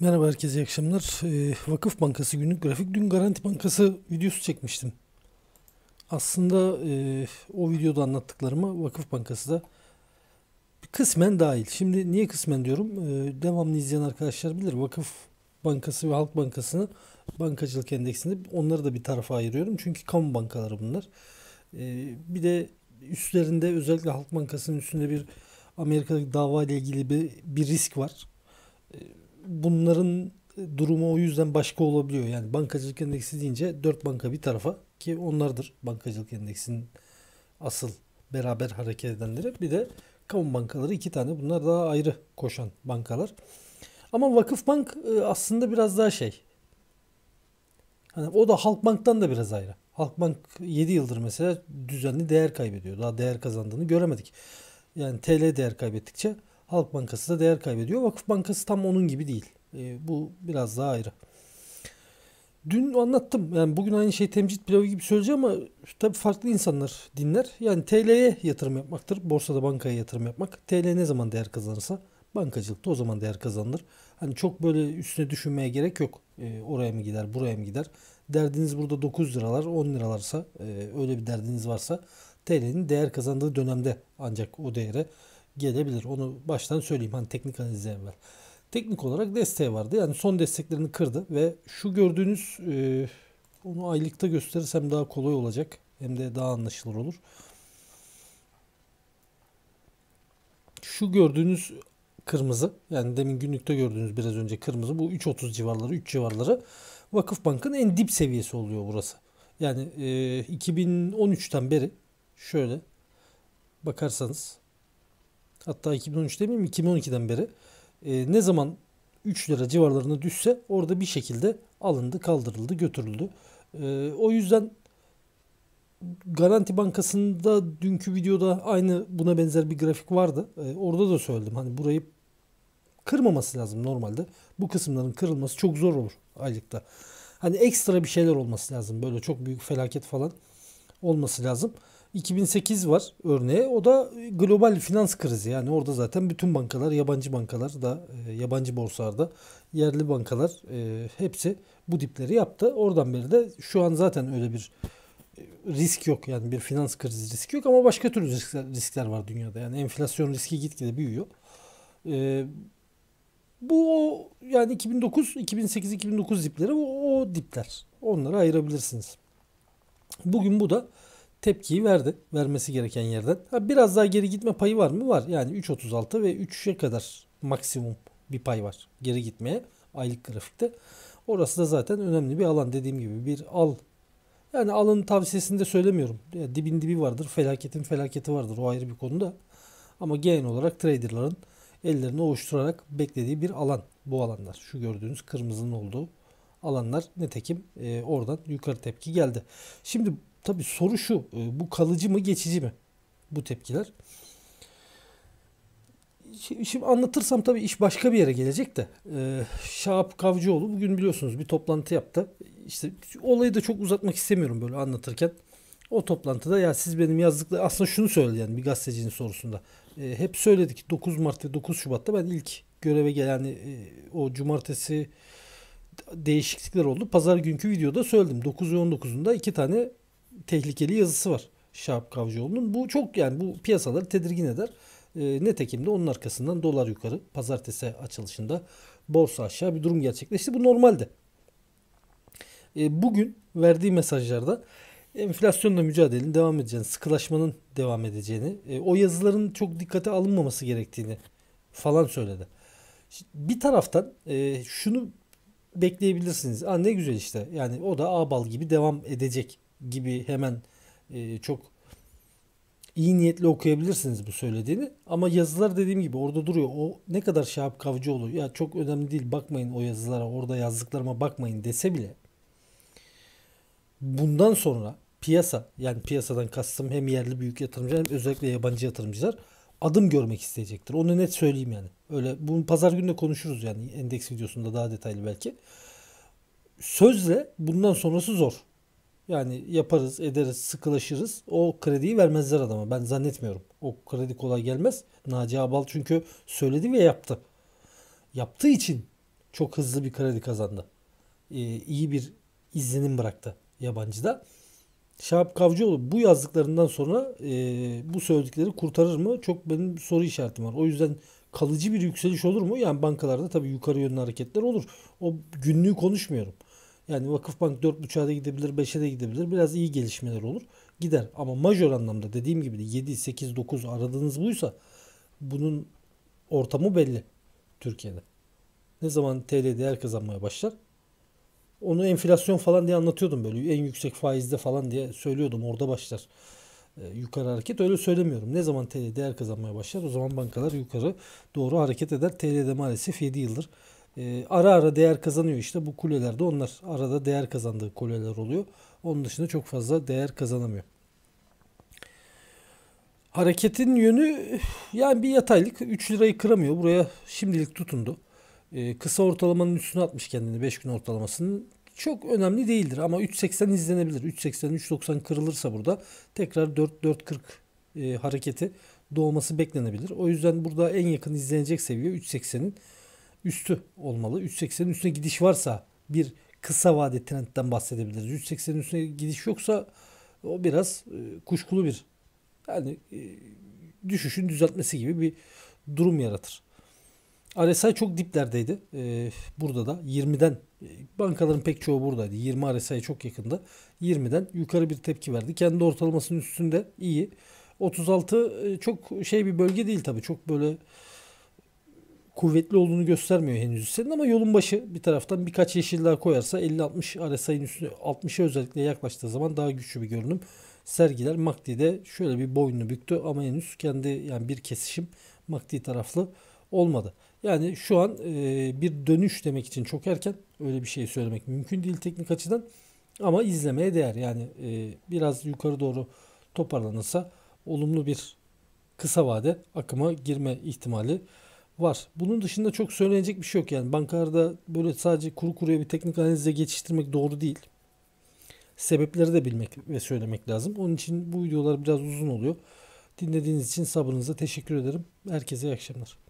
Merhaba herkese iyi akşamlar. Ee, Vakıf Bankası günlük grafik. Dün Garanti Bankası videosu çekmiştim. Aslında e, o videoda anlattıklarımı Vakıf Bankası da kısmen dahil. Şimdi niye kısmen diyorum? Ee, devamlı izleyen arkadaşlar bilir. Vakıf Bankası ve Halk Bankası'nı bankacılık endeksinde onları da bir tarafa ayırıyorum. Çünkü kamu bankaları bunlar. Ee, bir de üstlerinde özellikle Halk Bankası'nın üstünde bir Amerika'daki dava ile ilgili bir, bir risk var. Ee, bunların durumu o yüzden başka olabiliyor. Yani bankacılık endeksi deyince dört banka bir tarafa ki onlardır bankacılık endeksinin asıl beraber hareket edenleri. Bir de kamu bankaları iki tane. Bunlar daha ayrı koşan bankalar. Ama Vakıf Bank e, aslında biraz daha şey. Hani o da Halkbank'tan da biraz ayrı. Halkbank 7 yıldır mesela düzenli değer kaybediyor. Daha değer kazandığını göremedik. Yani TL değer kaybettikçe Halk Bankası da değer kaybediyor. Vakıf Bankası tam onun gibi değil. E, bu biraz daha ayrı. Dün anlattım. Yani bugün aynı şey temcit pilavı gibi söyleyeceğim ama tabii farklı insanlar dinler. Yani TL'ye yatırım yapmaktır. Borsada bankaya yatırım yapmak. TL ne zaman değer kazanırsa bankacılıkta o zaman değer kazanılır. Hani çok böyle üstüne düşünmeye gerek yok. E, oraya mı gider, buraya mı gider? Derdiniz burada 9 liralar, 10 liralarsa, e, öyle bir derdiniz varsa TL'nin değer kazandığı dönemde ancak o değere gelebilir. Onu baştan söyleyeyim hani teknik analize evvel. Teknik olarak desteği vardı. Yani son desteklerini kırdı ve şu gördüğünüz e, onu aylıkta gösterirsem daha kolay olacak. Hem de daha anlaşılır olur. Şu gördüğünüz kırmızı yani demin günlükte gördüğünüz biraz önce kırmızı bu 3.30 civarları 3 civarları Vakıf Bank'ın en dip seviyesi oluyor burası. Yani e, 2013'ten beri şöyle bakarsanız hatta 2013 demeyeyim 2012'den beri e, ne zaman 3 lira civarlarına düşse orada bir şekilde alındı, kaldırıldı, götürüldü. E, o yüzden Garanti Bankası'nda dünkü videoda aynı buna benzer bir grafik vardı. E, orada da söyledim hani burayı kırmaması lazım normalde. Bu kısımların kırılması çok zor olur aylıkta. Hani ekstra bir şeyler olması lazım. Böyle çok büyük felaket falan olması lazım. 2008 var örneği. O da e, global finans krizi. Yani orada zaten bütün bankalar, yabancı bankalar da, e, yabancı borsalarda, yerli bankalar e, hepsi bu dipleri yaptı. Oradan beri de şu an zaten öyle bir risk yok. Yani bir finans krizi riski yok ama başka türlü riskler, riskler var dünyada. Yani enflasyon riski gitgide büyüyor. Bu o yani 2009, 2008, 2009 dipleri o, o dipler. Onları ayırabilirsiniz. Bugün bu da tepkiyi verdi. Vermesi gereken yerden. Ha, biraz daha geri gitme payı var mı? Var. Yani 3.36 ve 3'e kadar maksimum bir pay var. Geri gitmeye aylık grafikte. Orası da zaten önemli bir alan. Dediğim gibi bir al. Yani alın tavsiyesini de söylemiyorum. Yani dibin dibi vardır. Felaketin felaketi vardır. O ayrı bir konuda. Ama genel olarak traderların ellerini oluşturarak beklediği bir alan. Bu alanlar. Şu gördüğünüz kırmızının olduğu alanlar nitekim e, oradan yukarı tepki geldi. Şimdi Tabi soru şu e, bu kalıcı mı geçici mi bu tepkiler? Şimdi anlatırsam tabii iş başka bir yere gelecek de. Ee, Şahap Kavcıoğlu bugün biliyorsunuz bir toplantı yaptı. İşte olayı da çok uzatmak istemiyorum böyle anlatırken. O toplantıda ya siz benim yazdıkları aslında şunu söyledi yani bir gazetecinin sorusunda. E, hep söyledik 9 Mart ve 9 Şubat'ta ben ilk göreve gelen e, o cumartesi değişiklikler oldu. Pazar günkü videoda söyledim. 9 ve 19'unda iki tane tehlikeli yazısı var Şahap Kavcıoğlu'nun. Bu çok yani bu piyasaları tedirgin eder. E, netekim de onun arkasından dolar yukarı pazartesi açılışında borsa aşağı bir durum gerçekleşti. Bu normalde. E, bugün verdiği mesajlarda enflasyonla mücadelenin devam edeceğini, sıkılaşmanın devam edeceğini, e, o yazıların çok dikkate alınmaması gerektiğini falan söyledi. Bir taraftan e, şunu bekleyebilirsiniz. Aa ne güzel işte. Yani o da ağbal gibi devam edecek gibi hemen e, çok iyi niyetli okuyabilirsiniz bu söylediğini. Ama yazılar dediğim gibi orada duruyor. O ne kadar Şahap Kavcıoğlu ya çok önemli değil bakmayın o yazılara orada yazdıklarıma bakmayın dese bile bundan sonra piyasa yani piyasadan kastım hem yerli büyük yatırımcılar hem özellikle yabancı yatırımcılar adım görmek isteyecektir. Onu net söyleyeyim yani. Öyle bunu pazar günü de konuşuruz yani endeks videosunda daha detaylı belki. Sözle bundan sonrası zor. Yani yaparız, ederiz, sıkılaşırız. O krediyi vermezler adama. Ben zannetmiyorum. O kredi kolay gelmez. Naci Abal çünkü söyledi ve yaptı. Yaptığı için çok hızlı bir kredi kazandı. Ee, iyi bir izlenim bıraktı yabancıda. Şahap Kavcıoğlu bu yazdıklarından sonra e, bu söyledikleri kurtarır mı? Çok benim soru işaretim var. O yüzden kalıcı bir yükseliş olur mu? Yani bankalarda tabii yukarı yönlü hareketler olur. O günlüğü konuşmuyorum. Yani Vakıfbank 4.5'a da gidebilir, 5'e de gidebilir. Biraz iyi gelişmeler olur. Gider. Ama majör anlamda dediğim gibi de 7, 8, 9 aradığınız buysa bunun ortamı belli Türkiye'de. Ne zaman TL değer kazanmaya başlar? Onu enflasyon falan diye anlatıyordum böyle. En yüksek faizde falan diye söylüyordum. Orada başlar ee, yukarı hareket. Öyle söylemiyorum. Ne zaman TL değer kazanmaya başlar o zaman bankalar yukarı doğru hareket eder. TL'de maalesef 7 yıldır e, ara ara değer kazanıyor işte bu kulelerde onlar arada değer kazandığı kuleler oluyor. Onun dışında çok fazla değer kazanamıyor. Hareketin yönü yani bir yataylık 3 lirayı kıramıyor. Buraya şimdilik tutundu. Ee, kısa ortalamanın üstüne atmış kendini 5 gün ortalamasının. Çok önemli değildir ama 3.80 izlenebilir. 3.80 3.90 kırılırsa burada tekrar 4.40 e, hareketi doğması beklenebilir. O yüzden burada en yakın izlenecek seviye 3.80'in üstü olmalı. 3.80'in üstüne gidiş varsa bir kısa vade trendden bahsedebiliriz. 3.80'in üstüne gidiş yoksa o biraz e, kuşkulu bir yani e, düşüşün düzeltmesi gibi bir durum yaratır. RSI çok diplerdeydi. Ee, burada da 20'den e, bankaların pek çoğu buradaydı. 20 RSI çok yakında. 20'den yukarı bir tepki verdi. Kendi ortalamasının üstünde iyi. 36 e, çok şey bir bölge değil tabii. Çok böyle kuvvetli olduğunu göstermiyor henüz senin ama yolun başı bir taraftan birkaç yeşil daha koyarsa 50-60 RSI'nin üstüne 60'a özellikle yaklaştığı zaman daha güçlü bir görünüm sergiler. MACD de şöyle bir boynunu büktü ama henüz kendi yani bir kesişim MACD taraflı olmadı. Yani şu an e, bir dönüş demek için çok erken öyle bir şey söylemek mümkün değil teknik açıdan ama izlemeye değer. Yani e, biraz yukarı doğru toparlanırsa olumlu bir kısa vade akıma girme ihtimali var. Bunun dışında çok söylenecek bir şey yok yani. Bankalarda böyle sadece kuru kuruya bir teknik analize geçiştirmek doğru değil. Sebepleri de bilmek ve söylemek lazım. Onun için bu videolar biraz uzun oluyor. Dinlediğiniz için sabrınıza teşekkür ederim. Herkese iyi akşamlar.